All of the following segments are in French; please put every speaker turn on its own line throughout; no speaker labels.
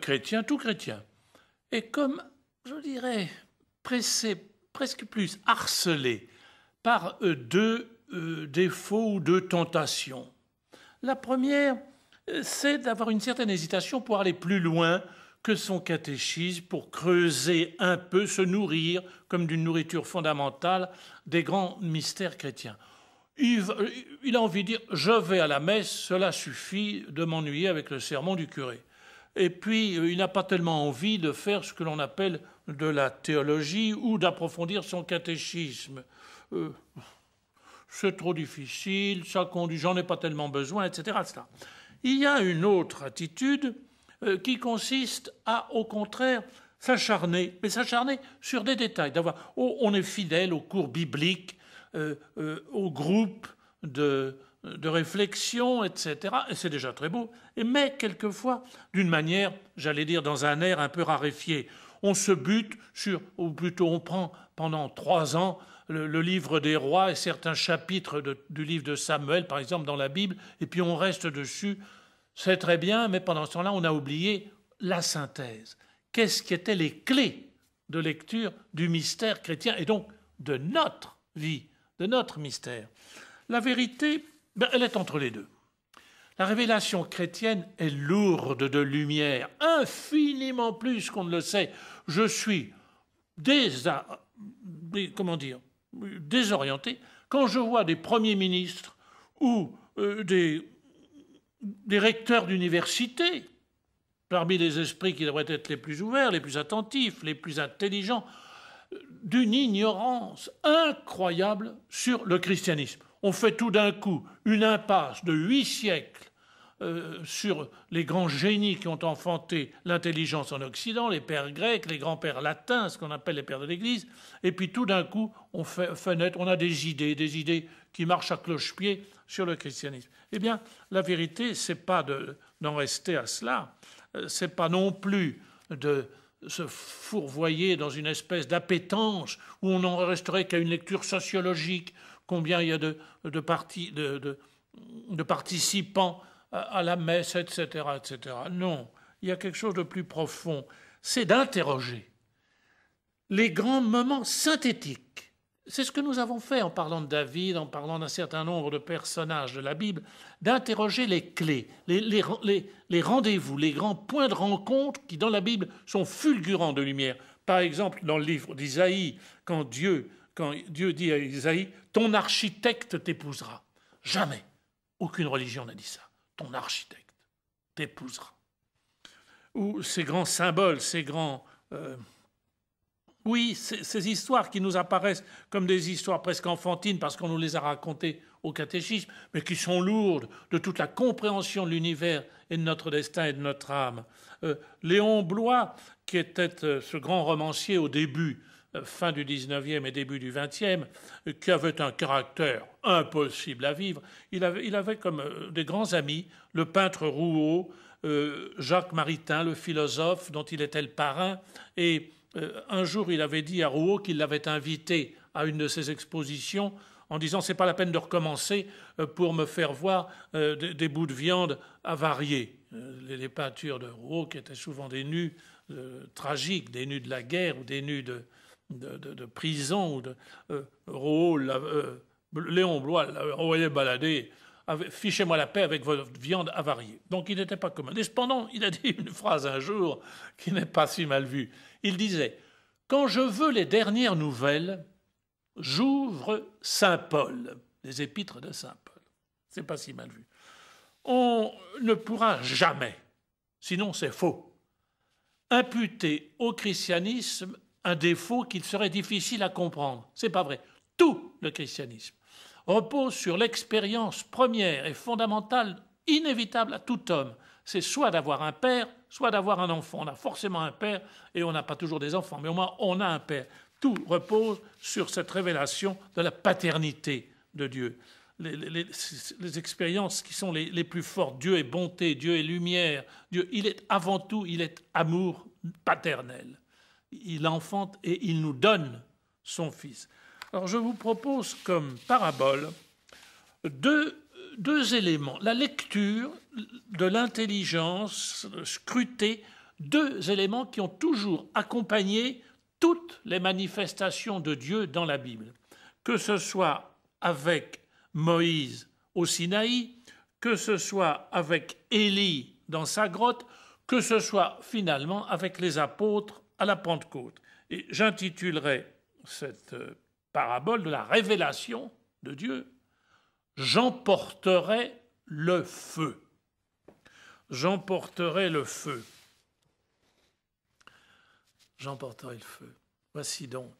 chrétien, tout chrétien, est comme, je dirais, pressé, presque plus harcelé par euh, deux euh, défauts ou deux tentations. La première, euh, c'est d'avoir une certaine hésitation pour aller plus loin que son catéchisme, pour creuser un peu, se nourrir comme d'une nourriture fondamentale des grands mystères chrétiens. il a envie de dire, je vais à la messe, cela suffit de m'ennuyer avec le sermon du curé et puis euh, il n'a pas tellement envie de faire ce que l'on appelle de la théologie ou d'approfondir son catéchisme. Euh, c'est trop difficile, ça conduit, j'en ai pas tellement besoin, etc., Il y a une autre attitude euh, qui consiste à, au contraire, s'acharner, mais s'acharner sur des détails, d'avoir, oh, on est fidèle aux cours bibliques, aux groupes au groupe de, de réflexion, etc. Et c'est déjà très beau. Mais quelquefois, d'une manière, j'allais dire, dans un air un peu raréfié. On se bute sur, ou plutôt on prend pendant trois ans le, livre des rois et certains chapitres du livre de Samuel, par exemple, dans la Bible, et puis on reste dessus. C'est très bien, mais pendant ce temps-là, on a oublié la synthèse. Qu'est-ce qui étaient les clés de lecture du mystère chrétien et donc de notre vie, de notre mystère La vérité, ben, elle est entre les deux. La révélation chrétienne est lourde de lumière, infiniment plus qu'on ne le sait. Je suis dire, désorienté quand je vois des premiers ministres ou euh, des, des recteurs d'université, parmi les esprits qui devraient être les plus ouverts, les plus attentifs, les plus intelligents, euh, d'une ignorance incroyable sur le christianisme on fait tout d'un coup une impasse de huit siècles euh, sur les grands génies qui ont enfanté l'intelligence en Occident, les pères grecs, les grands-pères latins, ce qu'on appelle les pères de l'Église, et puis tout d'un coup, on fait, on a des idées, des idées qui marchent à cloche-pied sur le christianisme. Eh bien, la vérité, n'est pas d'en rester à cela, euh, Ce n'est pas non plus de se fourvoyer dans une espèce d'appétence où on n'en resterait qu'à une lecture sociologique, combien il y a de, de, de, de participants à, la messe, etc., etc. Non, il y a quelque chose de plus profond, c'est d'interroger les grands moments synthétiques. C'est ce que nous avons fait en parlant de David, en parlant d'un certain nombre de personnages de la Bible, d'interroger les clés, les rendez-vous, les grands points de rencontre qui, dans la Bible, sont fulgurants de lumière. Par exemple, dans le livre d'Isaïe, quand Dieu quand Dieu dit à Isaïe, ton architecte t'épousera. Jamais. Aucune religion n'a dit ça. Ton architecte t'épousera. Ou ces grands symboles, ces grands... Euh, oui, ces, histoires qui nous apparaissent comme des histoires presque enfantines parce qu'on nous les a racontées au catéchisme, mais qui sont lourdes de toute la compréhension de l'univers et de notre destin et de notre âme. Euh, Léon Blois, qui était euh, ce grand romancier au début fin du 19e et début du 20e, qui avait un caractère impossible à vivre. Il avait, comme euh, des grands amis le peintre Rouault, euh, Jacques Maritain, le philosophe dont il était le parrain, et euh, un jour il avait dit à Rouault qu'il l'avait invité à une de ses expositions en disant c'est pas la peine de recommencer pour me faire voir des, bouts de viande avariés. Les, peintures de Rouault qui étaient souvent des nus tragiques, des nus de la guerre ou des nus de, de, prison de euh, Léon euh, Léon Blois envoyé balader. Fichez-moi la paix avec votre viande avariée. Donc il n'était pas commun. Et cependant, il a dit une phrase un jour qui n'est pas si mal vue. Il disait Quand je veux les dernières nouvelles, j'ouvre Saint Paul, les épîtres de Saint Paul. C'est pas si mal vu. On ne pourra jamais, sinon c'est faux, imputer au christianisme un défaut qu'il serait difficile à comprendre. Ce n'est pas vrai. Tout le christianisme repose sur l'expérience première et fondamentale, inévitable à tout homme. C'est soit d'avoir un père, soit d'avoir un enfant. On a forcément un père et on n'a pas toujours des enfants, mais au moins on a un père. Tout repose sur cette révélation de la paternité de Dieu. Les, expériences qui sont les, plus fortes, Dieu est bonté, Dieu est lumière, Dieu, il est avant tout, il est amour paternel il enfante et il nous donne son Fils. Alors je vous propose comme parabole deux, éléments. La lecture de l'intelligence scrutée, deux éléments qui ont toujours accompagné toutes les manifestations de Dieu dans la Bible, que ce soit avec Moïse au Sinaï, que ce soit avec Élie dans sa grotte, que ce soit finalement avec les apôtres à la Pentecôte. Et j'intitulerai cette euh, parabole de la révélation de Dieu J'emporterai le feu. J'emporterai le feu. J'emporterai le feu. Voici donc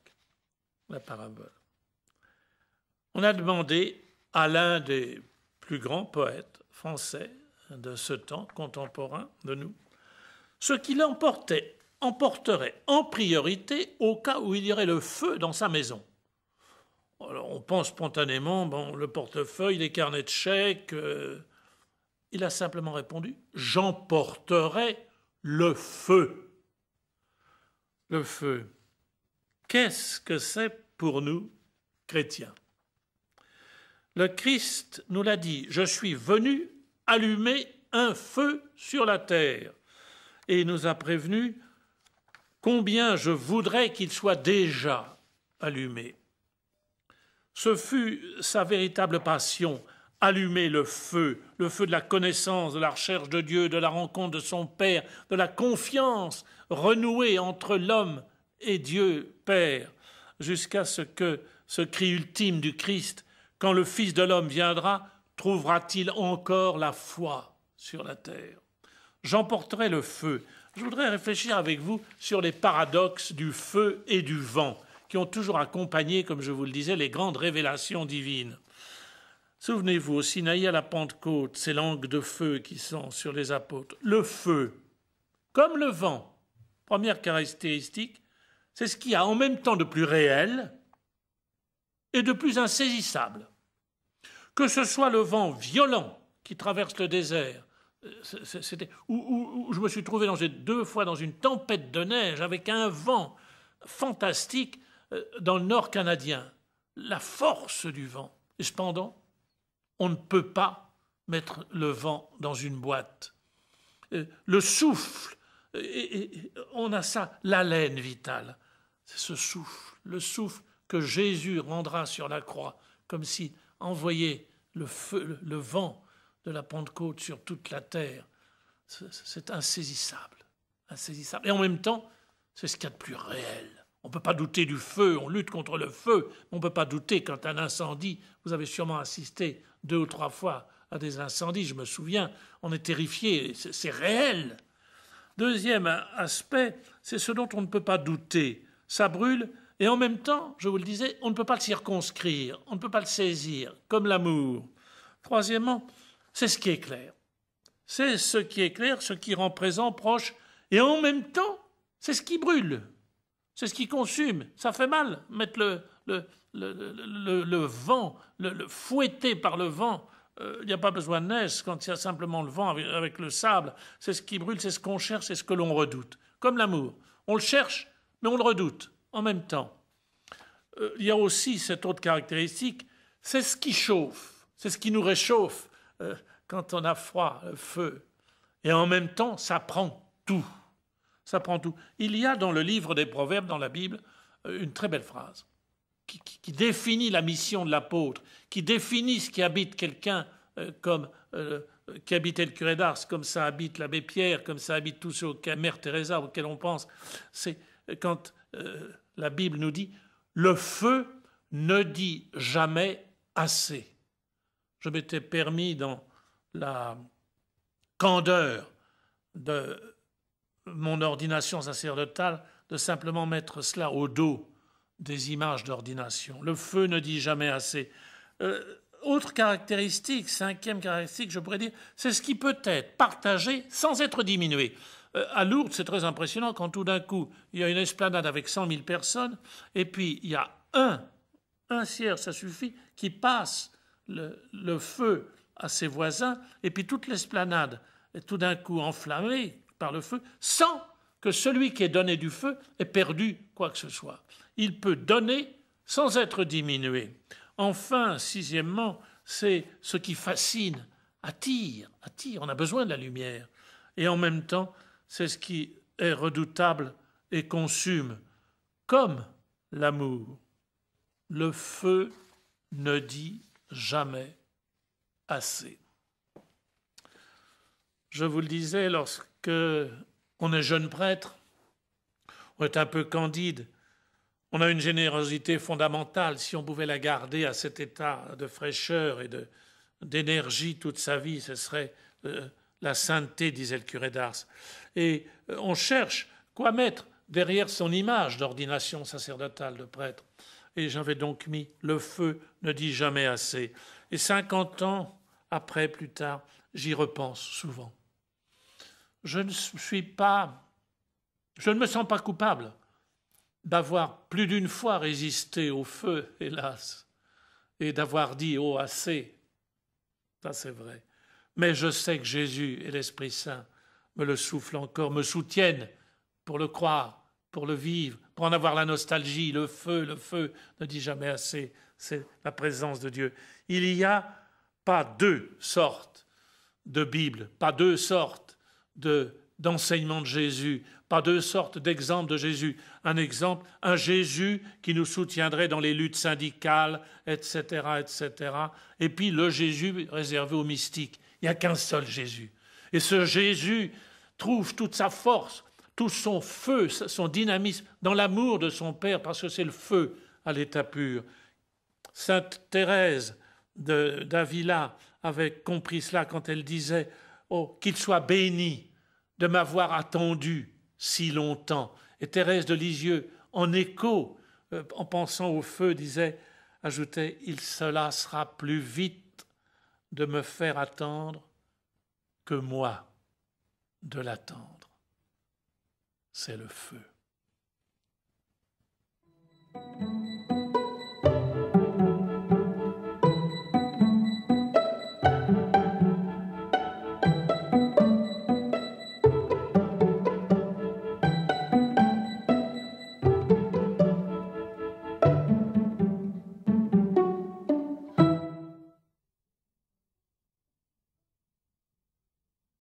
la parabole. On a demandé à l'un des plus grands poètes français de ce temps contemporain de nous ce qu'il emportait emporterait en priorité au cas où il y aurait le feu dans sa maison. Alors on pense spontanément, bon, le portefeuille, les carnets de chèques. Euh, il a simplement répondu J'emporterai le feu. Le feu. Qu'est-ce que c'est pour nous, chrétiens Le Christ nous l'a dit Je suis venu allumer un feu sur la terre. Et il nous a prévenus combien je voudrais qu'il soit déjà allumé. Ce fut sa véritable passion, allumer le feu, le feu de la connaissance, de la recherche de Dieu, de la rencontre de son Père, de la confiance renouée entre l'homme et Dieu Père, jusqu'à ce que ce cri ultime du Christ, quand le Fils de l'homme viendra, trouvera-t-il encore la foi sur la terre J'emporterai le feu, je voudrais réfléchir avec vous sur les paradoxes du feu et du vent, qui ont toujours accompagné, comme je vous le disais, les grandes révélations divines. Souvenez-vous, au Sinaï à la Pentecôte, ces langues de feu qui sont sur les apôtres. Le feu, comme le vent, première caractéristique, c'est ce qui a en même temps de plus réel et de plus insaisissable. Que ce soit le vent violent qui traverse le désert, c'était où, je me suis trouvé deux fois dans une tempête de neige avec un vent fantastique euh, dans le nord canadien. La force du vent. cependant, on ne peut pas mettre le vent dans une boîte. Euh, le souffle, et on a ça, l'haleine vitale. C'est ce souffle, le souffle que Jésus rendra sur la croix, comme si envoyait le, feu, le vent de la Pentecôte sur toute la terre. C'est insaisissable, insaisissable. Et en même temps, c'est ce qu'il y a de plus réel. On ne peut pas douter du feu, on lutte contre le feu, mais on ne peut pas douter quand un incendie, vous avez sûrement assisté deux ou trois fois à des incendies, je me souviens, on est terrifié, c'est réel. Deuxième aspect, c'est ce dont on ne peut pas douter. Ça brûle, et en même temps, je vous le disais, on ne peut pas le circonscrire, on ne peut pas le saisir, comme l'amour. Troisièmement, c'est ce qui est clair. C'est ce qui est clair, ce qui rend présent, proche, et en même temps, c'est ce qui brûle, c'est ce qui consume. Ça fait mal, mettre le, vent, le, fouetter par le vent. Il euh, n'y a pas besoin de neige quand il y a simplement le vent avec, le sable. C'est ce qui brûle, c'est ce qu'on cherche, c'est ce que l'on redoute. Comme l'amour. On le cherche, mais on le redoute en même temps. Il euh, y a aussi cette autre caractéristique, c'est ce qui chauffe, c'est ce qui nous réchauffe. Euh, quand on a froid, le feu. Et en même temps, ça prend tout. Ça prend tout. Il y a dans le livre des Proverbes, dans la Bible, euh, une très belle phrase qui, définit la mission de l'apôtre, qui définit ce qui habite quelqu'un euh, comme euh, qui habitait le curé d'Ars, comme ça habite l'abbé Pierre, comme ça habite tous ceux auxquels Mère Teresa, auquel on pense. C'est quand la Bible nous dit le feu ne dit jamais assez. Je m'étais permis dans la candeur de mon ordination sacerdotale de simplement mettre cela au dos des images d'ordination. Le feu ne dit jamais assez. Euh, autre caractéristique, cinquième caractéristique, je pourrais dire, c'est ce qui peut être partagé sans être diminué. Euh, à Lourdes, c'est très impressionnant quand tout d'un coup, il y a une esplanade avec 100 000 personnes, et puis il y a un, un siège, ça suffit, qui passe le, feu à ses voisins, et puis toute l'esplanade est tout d'un coup enflammée par le feu, sans que celui qui est donné du feu ait perdu quoi que ce soit. Il peut donner sans être diminué. Enfin, sixièmement, c'est ce qui fascine, attire, attire. On a besoin de la lumière. Et en même temps, c'est ce qui est redoutable et consume, comme l'amour. Le feu ne dit jamais assez. Je vous le disais, lorsque on est jeune prêtre, on est un peu candide, on a une générosité fondamentale. Si on pouvait la garder à cet état de fraîcheur et de d'énergie toute sa vie, ce serait euh, la sainteté, disait le curé d'Ars. Et euh, on cherche quoi mettre derrière son image d'ordination sacerdotale de prêtre et j'avais donc mis Le feu ne dit jamais assez. Et 50 ans après, plus tard, j'y repense souvent. Je ne suis pas. Je ne me sens pas coupable d'avoir plus d'une fois résisté au feu, hélas, et d'avoir dit oh assez. Ça, c'est vrai. Mais je sais que Jésus et l'Esprit Saint me le soufflent encore, me soutiennent pour le croire pour le vivre, pour en avoir la nostalgie, le feu, le feu, ne dit jamais assez, c'est la présence de Dieu. Il n'y a pas deux sortes de Bible, pas deux sortes d'enseignement de, Jésus, pas deux sortes d'exemple de Jésus. Un exemple, un Jésus qui nous soutiendrait dans les luttes syndicales, etc., etc. Et puis le Jésus réservé aux mystiques. Il n'y a qu'un seul Jésus. Et ce Jésus trouve toute sa force tout son feu, son dynamisme, dans l'amour de son Père, parce que c'est le feu à l'état pur. Sainte Thérèse d'Avila avait compris cela quand elle disait Oh, qu'il soit béni de m'avoir attendu si longtemps. Et Thérèse de Lisieux, en écho, euh, en pensant au feu, disait ajoutait Il se lassera plus vite de me faire attendre que moi de l'attendre c'est le feu.